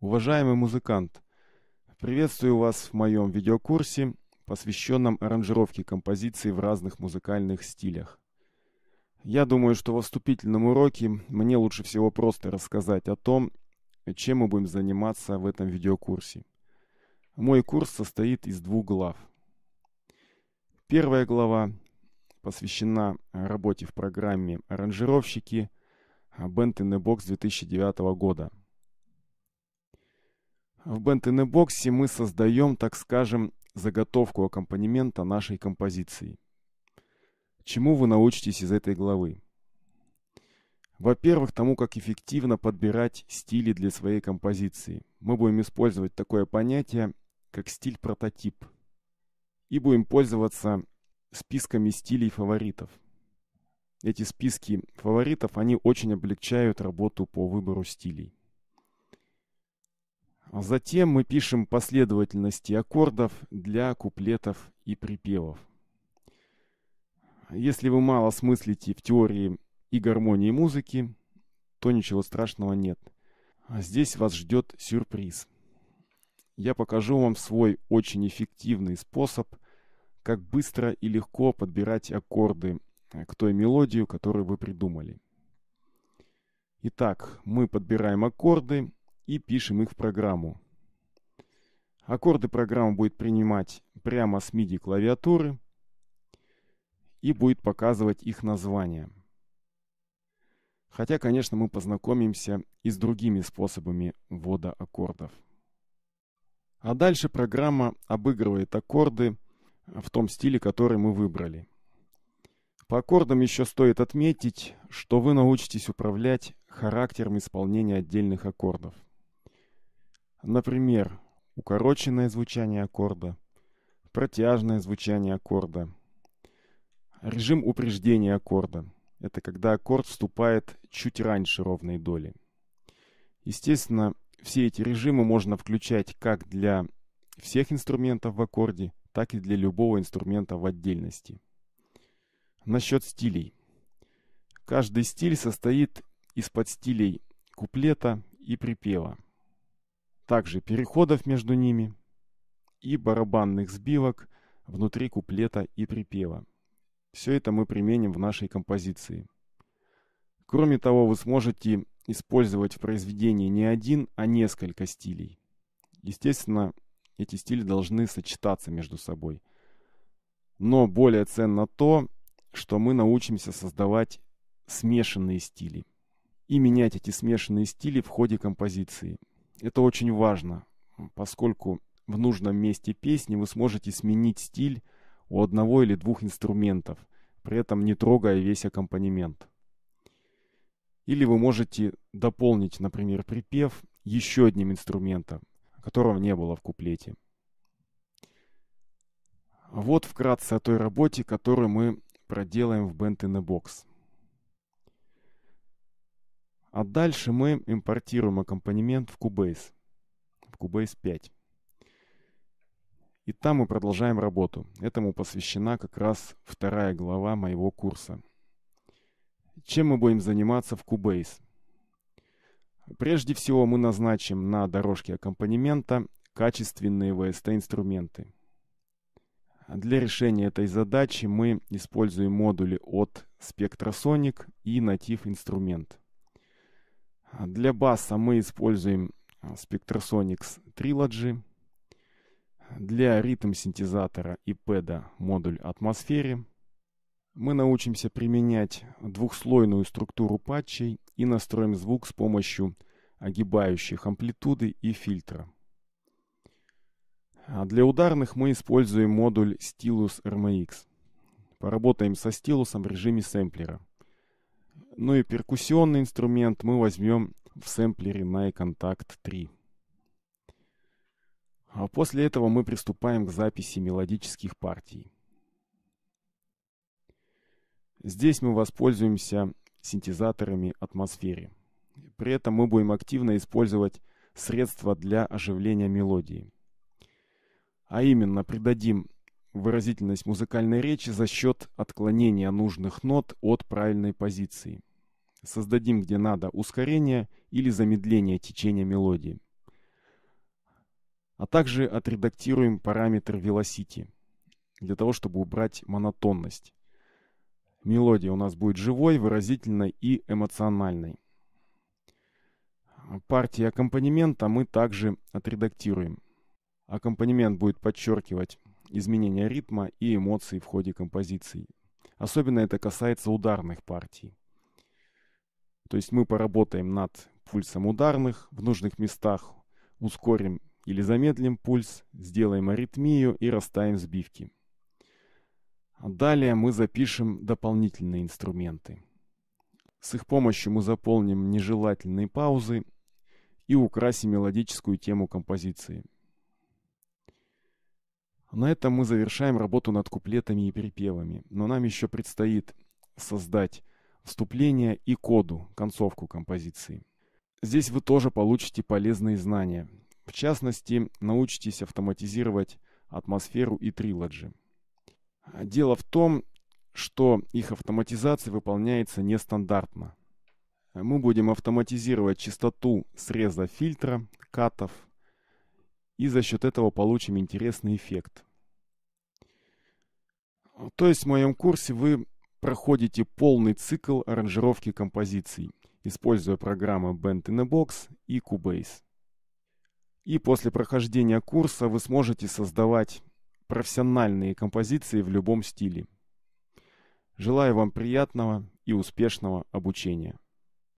Уважаемый музыкант, приветствую вас в моем видеокурсе, посвященном аранжировке композиций в разных музыкальных стилях. Я думаю, что во вступительном уроке мне лучше всего просто рассказать о том, чем мы будем заниматься в этом видеокурсе. Мой курс состоит из двух глав. Первая глава посвящена работе в программе «Аранжировщики» Band in the Box 2009 года – в бентене-боксе мы создаем, так скажем, заготовку аккомпанемента нашей композиции. Чему вы научитесь из этой главы? Во-первых, тому, как эффективно подбирать стили для своей композиции. Мы будем использовать такое понятие, как стиль-прототип. И будем пользоваться списками стилей фаворитов. Эти списки фаворитов, они очень облегчают работу по выбору стилей. Затем мы пишем последовательности аккордов для куплетов и припевов. Если вы мало смыслите в теории и гармонии музыки, то ничего страшного нет. Здесь вас ждет сюрприз. Я покажу вам свой очень эффективный способ, как быстро и легко подбирать аккорды к той мелодии, которую вы придумали. Итак, мы подбираем аккорды и пишем их в программу. Аккорды программа будет принимать прямо с MIDI клавиатуры и будет показывать их название. Хотя, конечно, мы познакомимся и с другими способами ввода аккордов. А дальше программа обыгрывает аккорды в том стиле, который мы выбрали. По аккордам еще стоит отметить, что вы научитесь управлять характером исполнения отдельных аккордов. Например, укороченное звучание аккорда, протяжное звучание аккорда, режим упреждения аккорда. Это когда аккорд вступает чуть раньше ровной доли. Естественно, все эти режимы можно включать как для всех инструментов в аккорде, так и для любого инструмента в отдельности. Насчет стилей. Каждый стиль состоит из подстилей куплета и припева – также переходов между ними и барабанных сбивок внутри куплета и припева. Все это мы применим в нашей композиции. Кроме того, вы сможете использовать в произведении не один, а несколько стилей. Естественно, эти стили должны сочетаться между собой. Но более ценно то, что мы научимся создавать смешанные стили и менять эти смешанные стили в ходе композиции. Это очень важно, поскольку в нужном месте песни вы сможете сменить стиль у одного или двух инструментов, при этом не трогая весь аккомпанемент. Или вы можете дополнить, например, припев еще одним инструментом, которого не было в куплете. Вот вкратце о той работе, которую мы проделаем в Band in a Box. А дальше мы импортируем аккомпанемент в Cubase, в Cubase 5. И там мы продолжаем работу. Этому посвящена как раз вторая глава моего курса. Чем мы будем заниматься в Cubase? Прежде всего мы назначим на дорожке аккомпанемента качественные VST-инструменты. Для решения этой задачи мы используем модули от Spectrasonic и Native Instrument. Для баса мы используем а, Spectrasonics Trilogy. Для ритм-синтезатора и пэда модуль атмосфере. Мы научимся применять двухслойную структуру патчей и настроим звук с помощью огибающих амплитуды и фильтра. А для ударных мы используем модуль Stylus RMX. Поработаем со стилусом в режиме сэмплера. Ну и перкуссионный инструмент мы возьмем в сэмплере на Contact 3. А после этого мы приступаем к записи мелодических партий. Здесь мы воспользуемся синтезаторами атмосферы. При этом мы будем активно использовать средства для оживления мелодии. А именно, придадим выразительность музыкальной речи за счет отклонения нужных нот от правильной позиции создадим где надо ускорение или замедление течения мелодии. А также отредактируем параметр velocity для того, чтобы убрать монотонность. Мелодия у нас будет живой, выразительной и эмоциональной. Партии аккомпанемента мы также отредактируем. Аккомпанемент будет подчеркивать изменения ритма и эмоций в ходе композиции. Особенно это касается ударных партий. То есть мы поработаем над пульсом ударных в нужных местах, ускорим или замедлим пульс, сделаем аритмию и расставим сбивки. А далее мы запишем дополнительные инструменты. С их помощью мы заполним нежелательные паузы и украсим мелодическую тему композиции. На этом мы завершаем работу над куплетами и припевами, но нам еще предстоит создать вступление и коду, концовку композиции. Здесь вы тоже получите полезные знания. В частности, научитесь автоматизировать атмосферу и трилоджи. Дело в том, что их автоматизация выполняется нестандартно. Мы будем автоматизировать частоту среза фильтра, катов, и за счет этого получим интересный эффект. То есть в моем курсе вы проходите полный цикл аранжировки композиций, используя программы Band in a Box и Cubase. И после прохождения курса вы сможете создавать профессиональные композиции в любом стиле. Желаю вам приятного и успешного обучения.